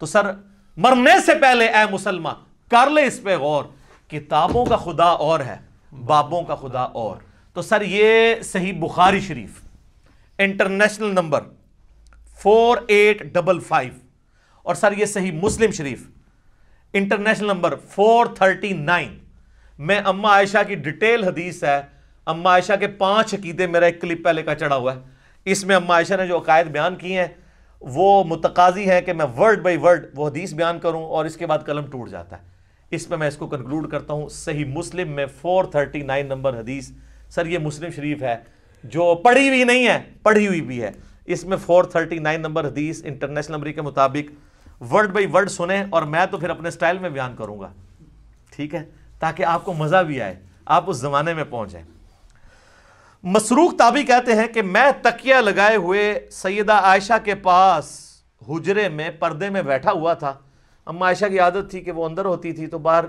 तो सर मरने से पहले ए मुसलमान कर ले इस पे गौर किताबों का खुदा और है बाबों का खुदा और तो सर ये सही Bukhari Sharif international number four eight double five और सर ये सही Muslim Sharif international number four thirty nine में अम्मा आयशा की डिटेल हदीस है अम्मा आयशा के पांच अकीदे मेरा एक क्लिप पहले का चढ़ा हुआ है इसमें अम्मा आयशा ने जो अकायद बयान किए हैं वो मुतकाजी है कि मैं वर्ड बाई वर्ड वो हदीस बयान करूं और इसके बाद कलम टूट जाता है इस पर मैं इसको कंक्लूड करता हूं सही मुस्लिम में 439 नंबर हदीस सर ये मुस्लिम शरीफ है जो पढ़ी हुई नहीं है पढ़ी हुई भी है इसमें 439 नंबर हदीस इंटरनेशनल नंबरी के मुताबिक वर्ड बाई वर्ड सुने और मैं तो फिर अपने स्टाइल में बयान करूँगा ठीक है ताकि आपको मज़ा भी आए आप उस ज़माने में पहुँचें मसरूक ताबी कहते हैं कि मैं तकिया लगाए हुए सैदा आयशा के पास हुजरे में पर्दे में बैठा हुआ था अम्मा आयशा की आदत थी कि वो अंदर होती थी तो बाहर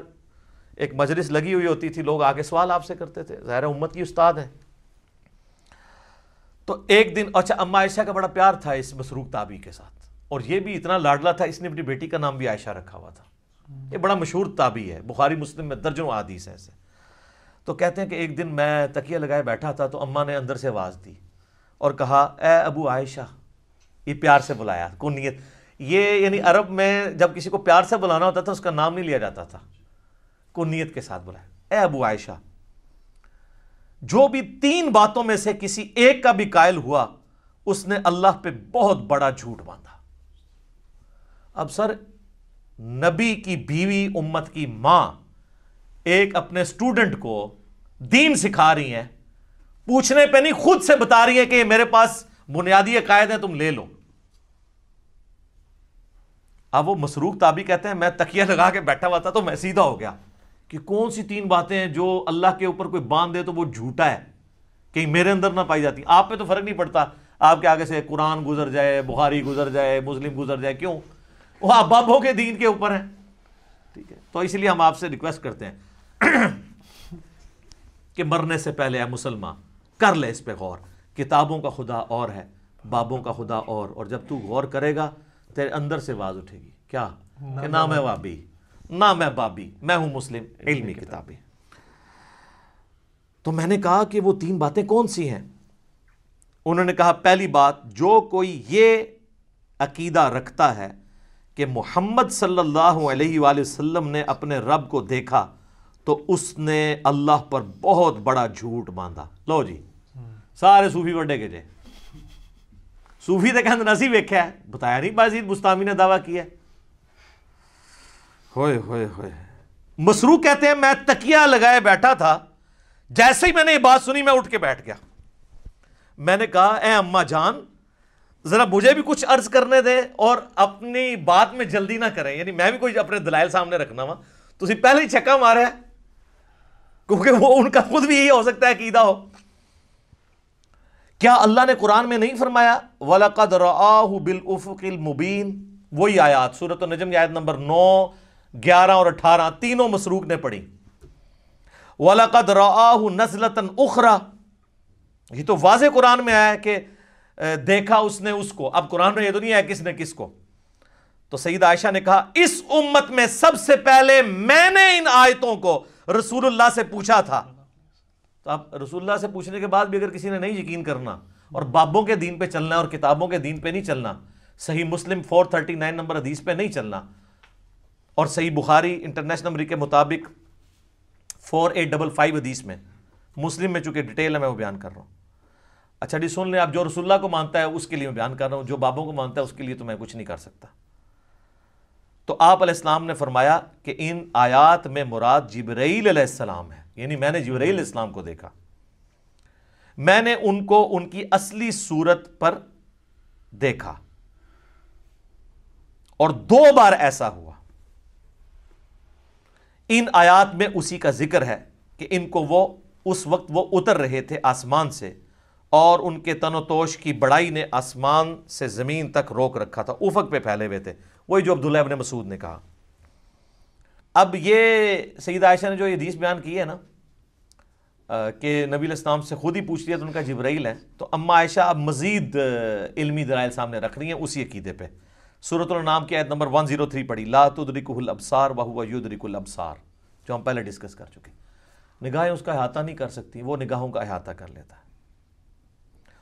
एक मजलिस लगी हुई होती थी लोग आगे सवाल आपसे करते थे ज़ाहिर उम्मत की उस्ताद हैं तो एक दिन अच्छा अम्मा आयशा का बड़ा प्यार था इस मसरूक ताबी के साथ और ये भी इतना लाडला था इसने अपनी बेटी का नाम भी आयशा रखा हुआ था ये बड़ा मशहूर ताबी है बुखारी मुस्लिम में दर्जनों आदीस है ऐसे तो कहते हैं कि एक दिन मैं तकिया लगाए बैठा था तो अम्मा ने अंदर से आवाज़ दी और कहा ए अबू आयशा ये प्यार से बुलाया कुनीत ये यानी अरब में जब किसी को प्यार से बुलाना होता था उसका नाम नहीं लिया जाता था कुनीत के साथ बुलाया ए अबू आयशा जो भी तीन बातों में से किसी एक का भी कायल हुआ उसने अल्लाह पे बहुत बड़ा झूठ बांधा अब सर नबी की बीवी उम्मत की मां एक अपने स्टूडेंट को दीन सिखा रही हैं पूछने पे नहीं खुद से बता रही हैं कि मेरे पास बुनियादी अकायद है तुम ले लो अब वो मसरूक ताबी कहते हैं मैं तकिया लगा के बैठा हुआ था तो मैं सीधा हो गया कि कौन सी तीन बातें हैं जो अल्लाह के ऊपर कोई बांध दे तो वो झूठा है कहीं मेरे अंदर ना पाई जाती आप पे तो फर्क नहीं पड़ता आपके आगे से कुरान गुजर जाए बुहारी गुजर जाए मुस्लिम गुजर जाए क्यों वो आप हो के दीन के ऊपर है ठीक है तो इसलिए हम आपसे रिक्वेस्ट करते हैं कि मरने से पहले है मुसलमान कर ले इस पर गौर किताबों का खुदा और है बाबों का खुदा और और जब तू गौर करेगा तेरे अंदर से आवाज़ उठेगी क्या ना, ना मैं वाबी ना मैं बाबी मैं हूँ मुस्लिम इलमी किताबें तो मैंने कहा कि वो तीन बातें कौन सी हैं उन्होंने कहा पहली बात जो कोई ये अकीदा रखता है कि मोहम्मद सल्लल्लाहु अलैहि वसल्लम ने अपने रब को देखा तो उसने अल्लाह पर बहुत बड़ा झूठ बांधा लो जी सारे सूफी वे गए जे सूफी तो कहते ਅਸੀਂ वेख्या बताया नहीं ਬਾਜ਼ੀਦ मुस्तामी ने दावा किया होए होए होए मसरू कहते हैं मैं तकिया लगाए बैठा था जैसे ही मैंने ये बात सुनी मैं उठ के बैठ गया मैंने कहा ए अम्मा जान ज़रा मुझे भी कुछ अर्ज करने दे और अपनी बात में जल्दी ना करें यानी मैं भी कोई अपने दलाइल सामने रखना वा तुम पहले ही छक्का मारे क्योंकि वो उनका खुद भी यही हो सकता है कीदा हो क्या अल्लाह ने कुरान में नहीं फरमाया वलकद बिलउफ़िल मुबीन वही आयात सूरत नजम आयत नंबर नौ ग्यारह और अठारह तीनों मसरूक ने पढ़ी वलकद राहु नजलतन उखरा ये तो वाज कुरान में आया कि देखा उसने उसको अब कुरान में यह तो नहीं आया किसने किसको तो सईद आयशा ने कहा इस उम्मत में सबसे पहले मैंने इन आयतों को रसूलुल्लाह से पूछा था तो आप रसूलुल्लाह से पूछने के बाद भी अगर किसी ने नहीं यकीन करना और बाबों के दीन पे चलना और किताबों के दीन पे नहीं चलना सही मुस्लिम 439 नंबर हदीस पे नहीं चलना और सही बुखारी इंटरनेशनल नंबर के मुताबिक फोर एट डबल फाइव हदीस में मुस्लिम में चूंकि डिटेल है मैं वो बयान कर रहा हूँ अच्छा जी सुन लें आप जो रसुल्ला को मानता है उसके लिए मैं बयान कर रहा हूँ जो बाबों को मानता है उसके लिए तो मैं कुछ नहीं कर सकता तो आप आपाम ने फरमाया कि इन आयात में मुराद जबरीसम है यानी मैंने इस्लाम को देखा मैंने उनको उनकी असली सूरत पर देखा और दो बार ऐसा हुआ इन आयात में उसी का जिक्र है कि इनको वो उस वक्त वो उतर रहे थे आसमान से और उनके तनोतोश की बड़ाई ने आसमान से ज़मीन तक रोक रखा था उफक पे फैले हुए थे वही जो अब्दुल्ला इबन मसूद ने कहा अब ये सईद आयशा ने जो ये हदीस बयान की है ना कि नबी इस्लाम से खुद ही पूछ लिया तो उनका जबराइल है तो अम्मा आयशा अब मज़ीद इलमी दलाइल सामने रख रही है उसी अकीदे पे सूरतनाम की आयत नंबर वन जीरो थ्री पढ़ी लात लातुदरिकुल अबसार वहुआ युदरिकुल अबसार जो हम पहले डिस्कस कर चुके निगाहें उसका अहाता नहीं कर सकती वो निगाहों का अहाता कर लेता है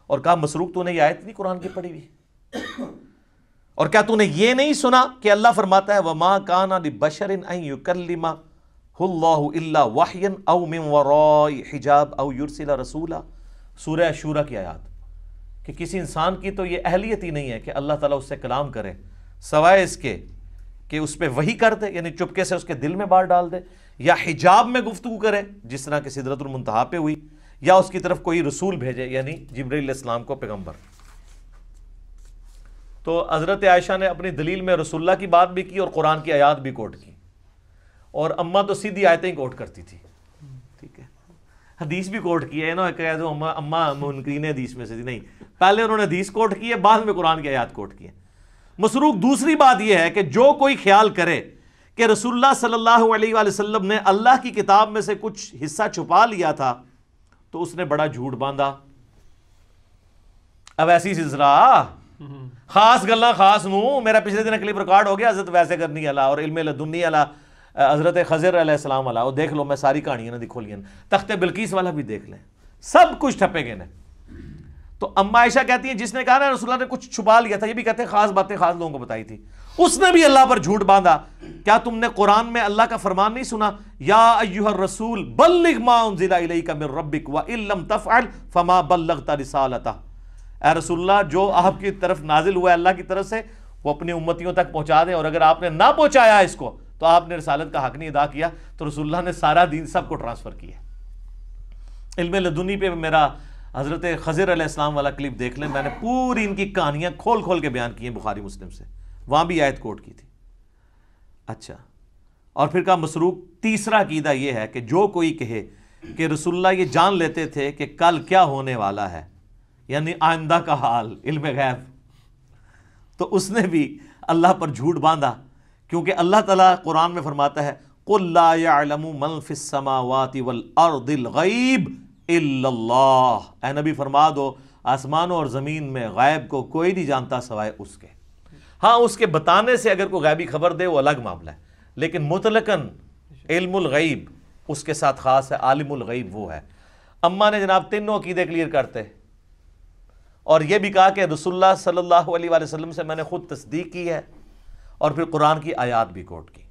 और कहा मसरूक तो नहीं आयत नहीं कुरान की पढ़ी हुई और क्या तूने ये नहीं सुना कि अल्लाह फरमाता है वमा काना बशर युकलिमा वाहन हिजाब रसूला सूर्य शूरा की आयात कि किसी इंसान की तो ये अहलियत ही नहीं है कि अल्लाह ताला उससे कलाम करे सवाए इसके कि उस पर वही कर दे यानी चुपके से उसके दिल में बार डाल दे या हिजाब में गुफ्तु करे जिस तरह के सिदरतुलमतहा पे हुई या उसकी तरफ कोई रसूल भेजे यानी जबरील इस्लाम को पैगम्बर तो हज़रत आयशा ने अपनी दलील में रसुल्ला की बात भी की और कुरान की आयात भी कोट की और अम्मा तो सीधी आयतें ही कोट करती थी ठीक है हदीस भी कोट की है ना कह दो अम्मा अम्मा मुनकरीन हदीस में से थी नहीं पहले उन्होंने हदीस कोट की है बाद में कुरान की आयात कोट की है मसरूक दूसरी बात यह है कि जो कोई ख्याल करे कि रसुल्ला सल्ला वसलम ने अल्लाह की किताब में से कुछ हिस्सा छुपा लिया था तो उसने बड़ा झूठ बांधा अब ऐसी सिलसिला खास गल्ला खास मूँ मेरा पिछले दिन क्लिप रिकॉर्ड हो गया हजरत वैसे करनी अला और इल्म लदुन्नी अला हजरत खजर अलैहिस्सलाम अला और देख लो मैं सारी कहानियाँ ना दिखो लिया तख्त बिल्किस वाला भी देख लें सब कुछ ठपेंगे ना तो अम्मा आयशा कहती है जिसने कहा ना रसुल्ला ने कुछ छुपा लिया था यह भी कहते हैं खास बातें खास लोगों को बताई थी उसने भी अल्लाह पर झूठ बांधा क्या तुमने कुरान में अल्लाह का फरमान नहीं सुना या अयुहर रसूल बल्लिग माउन जिला का मिर रबिक व इलम तफ़ल फमा बल्लग तरिसालता रसुल्ला जो आपकी तरफ नाजिल हुआ है अल्लाह की तरफ से वो अपनी उम्मतियों तक पहुंचा दें और अगर आपने ना पहुंचाया इसको तो आपने रसालत का हक नहीं अदा किया तो रसुल्ला ने सारा दिन सबको ट्रांसफ़र किया इल्म लदुनी पे मेरा हज़रत खजर अलैहिस्सलाम वाला क्लिप देख लें मैंने पूरी इनकी कहानियाँ खोल खोल के बयान की हैं बुखारी मुस्लिम से वहाँ भी आयत कोट की थी अच्छा और फिर कहा मसरूक तीसरा कीदा यह है कि जो कोई कहे कि रसुल्ला ये जान लेते थे कि कल क्या होने वाला है यानी आइंदा का हाल इल्म गैब तो उसने भी अल्लाह पर झूठ बांधा क्योंकि अल्लाह ताला कुरान में फरमाता है कुल्लाफिसमावाति वल अर्दिल गईब ए नबी फरमा दो आसमानों और ज़मीन में गैब को कोई नहीं जानता सवाए उसके हाँ उसके बताने से अगर कोई गैबी खबर दे वो अलग मामला है लेकिन मुतलकन इल्मगईब उसके साथ ख़ास है गैब वो है अम्मा ने जनाब तीनों अकीदे क्लियर करते और यह भी कहा कि रसुल्ला सल्ला अलैहि से मैंने खुद तस्दीक की है और फिर कुरान की आयात भी कोट की